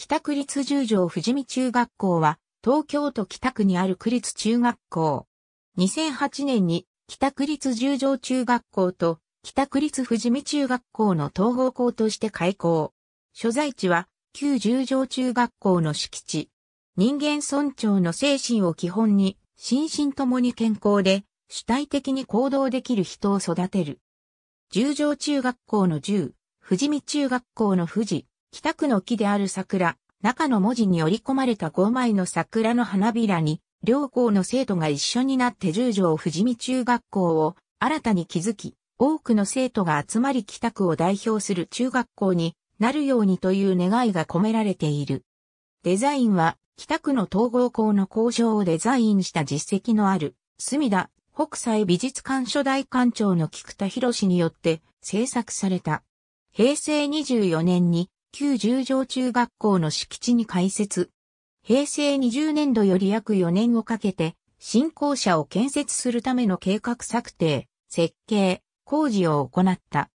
北区立十条富士見中学校は、東京都北区にある区立中学校。2008年に北区立十条中学校と北区立富士見中学校の統合校として開校。所在地は旧十条中学校の敷地。人間尊重の精神を基本に、心身ともに健康で主体的に行動できる人を育てる。十条中学校の十、富士見中学校の富士、北区の木である桜、中の文字に織り込まれた5枚の桜の花びらに、両校の生徒が一緒になって十条富士見中学校を新たに築き、多くの生徒が集まり北区を代表する中学校になるようにという願いが込められている。デザインは北区の統合校の校章をデザインした実績のある、隅田北斎美術館初代館長の菊田博によって制作された。平成24年に旧十条中学校の敷地に開設。平成20年度より約4年をかけて、新校舎を建設するための計画策定、設計、工事を行った。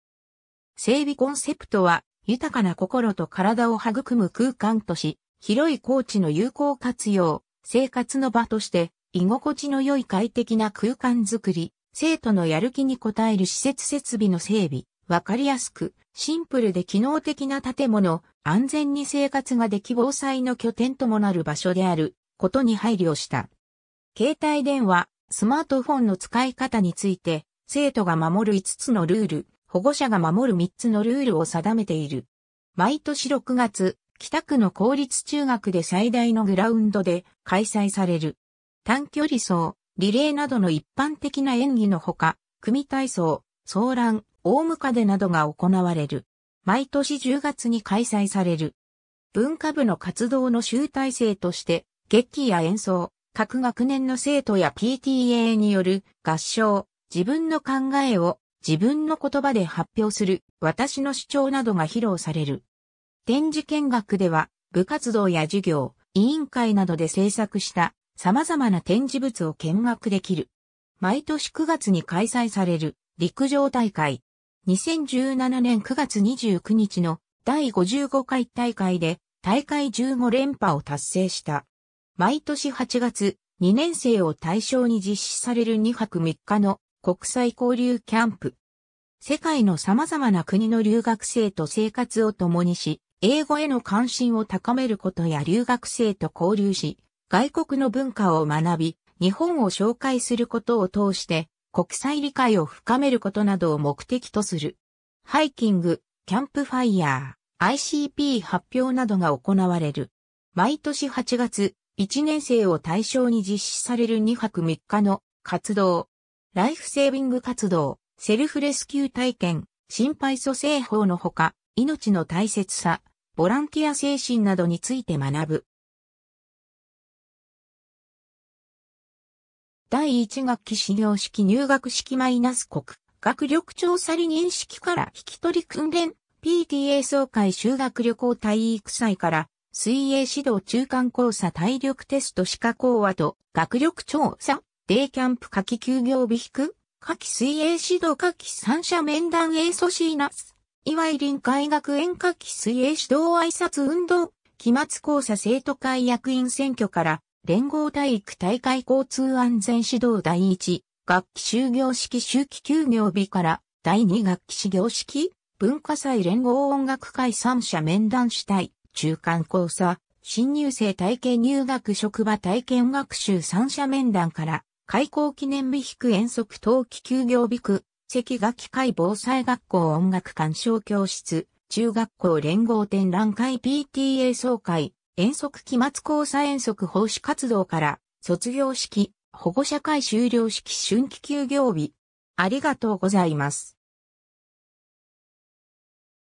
整備コンセプトは、豊かな心と体を育む空間とし、広い高地の有効活用、生活の場として、居心地の良い快適な空間づくり、生徒のやる気に応える施設設備の整備、わかりやすく、シンプルで機能的な建物、安全に生活ができ防災の拠点ともなる場所であることに配慮した。携帯電話、スマートフォンの使い方について、生徒が守る5つのルール、保護者が守る3つのルールを定めている。毎年6月、北区の公立中学で最大のグラウンドで開催される。短距離走、リレーなどの一般的な演技のほか、組体操、騒乱、大ムカデなどが行われる。毎年10月に開催される。文化部の活動の集大成として、劇や演奏、各学年の生徒や PTA による合唱、自分の考えを自分の言葉で発表する私の主張などが披露される。展示見学では部活動や授業、委員会などで制作した様々な展示物を見学できる。毎年9月に開催される陸上大会。2017年9月29日の第55回大会で大会15連覇を達成した。毎年8月、2年生を対象に実施される2泊3日の国際交流キャンプ。世界の様々な国の留学生と生活を共にし、英語への関心を高めることや留学生と交流し、外国の文化を学び、日本を紹介することを通して、国際理解を深めることなどを目的とする。ハイキング、キャンプファイヤー、ICP 発表などが行われる。毎年8月、1年生を対象に実施される2泊3日の活動。ライフセービング活動、セルフレスキュー体験、心肺蘇生法のほか、命の大切さ、ボランティア精神などについて学ぶ。第1学期始業式入学式マイナス国、学力調査理認式から引き取り訓練、PTA 総会修学旅行体育祭から、水泳指導中間交差体力テスト歯科講話と、学力調査、デイキャンプ夏季休業日引く、夏季水泳指導夏季三者面談エーソシーナス、岩井林海学園夏季水泳指導挨拶運動、期末講座生徒会役員選挙から、連合体育大会交通安全指導第1学期終業式周期休業日から第2学期始業式文化祭連合音楽会3社面談主体中間交差新入生体験入学職場体験学習3社面談から開校記念日引く遠足冬季休業日区関学期会防災学校音楽鑑賞教室中学校連合展覧会 PTA 総会遠足期末交差遠足奉仕活動から、卒業式、保護者会終了式春季休業日。ありがとうございます。